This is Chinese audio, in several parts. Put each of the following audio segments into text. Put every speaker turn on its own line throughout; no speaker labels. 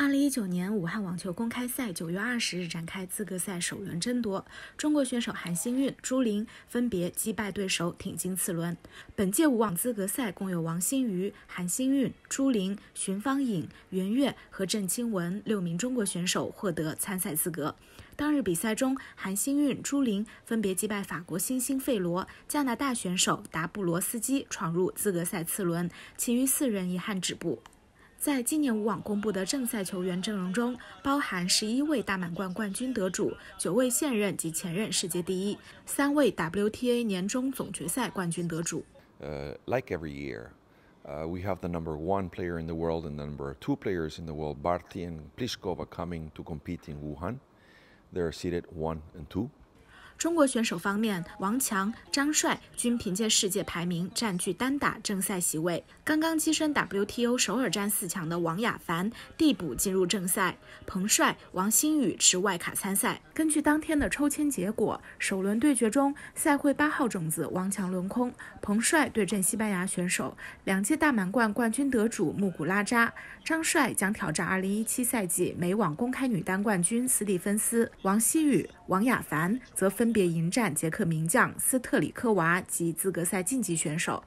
二零一九年武汉网球公开赛九月二十日展开资格赛首轮争夺，中国选手韩星运、朱琳分别击败对手挺进次轮。本届武网资格赛共有王欣瑜、韩星运、朱琳、寻芳颖、袁悦和郑钦文六名中国选手获得参赛资格。当日比赛中，韩星运、朱琳分别击败法国新星费罗、加拿大选手达布罗斯基，闯入资格赛次轮，其余四人遗憾止步。在今年武网公布的正赛球员阵容中，包含十一位大满贯冠军得主、九位现任及前任世界第一、三位 WTA 年终总决赛冠军得主。
呃，like every year，呃，we have the number one player in the world and number two players in the world，Barth and Pliskova coming to compete in Wuhan。They're seated one and two.
中国选手方面，王强、张帅均凭借世界排名占据单打正赛席位。刚刚跻身 WTO 首尔站四强的王雅凡递补进入正赛，彭帅、王新宇持外卡参赛。根据当天的抽签结果，首轮对决中，赛会八号种子王强轮空，彭帅对阵西班牙选手、两届大满贯冠军得主穆古拉扎；张帅将挑战2017赛季美网公开女单冠军斯蒂芬斯。王欣宇、王雅凡则分。分别迎战捷克名将斯特里科娃及资格赛晋级选手。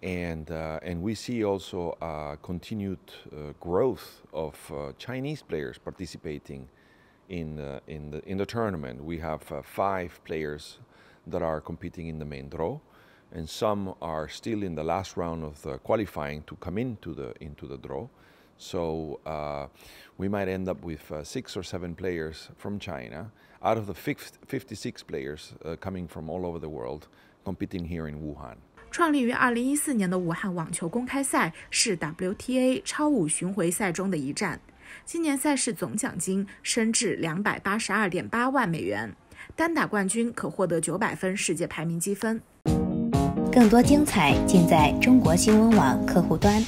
and uh, and we see also a uh, continued uh, growth of uh, Chinese players participating in uh, in the in the tournament. We have uh, five players that are competing in the main draw, and some are still in the last round of the qualifying to come into the into the draw. So，uh, w e might end up with six or seven players from China，out of the fifth fifty-six players coming from all over the world competing here in Wuhan。
创立于2014年的武汉网球公开赛是 WTA 超五巡回赛中的一站，今年赛事总奖金升至282.8万美元，单打冠军可获得900分世界排名积分。更多精彩尽在中国
新闻网客户端。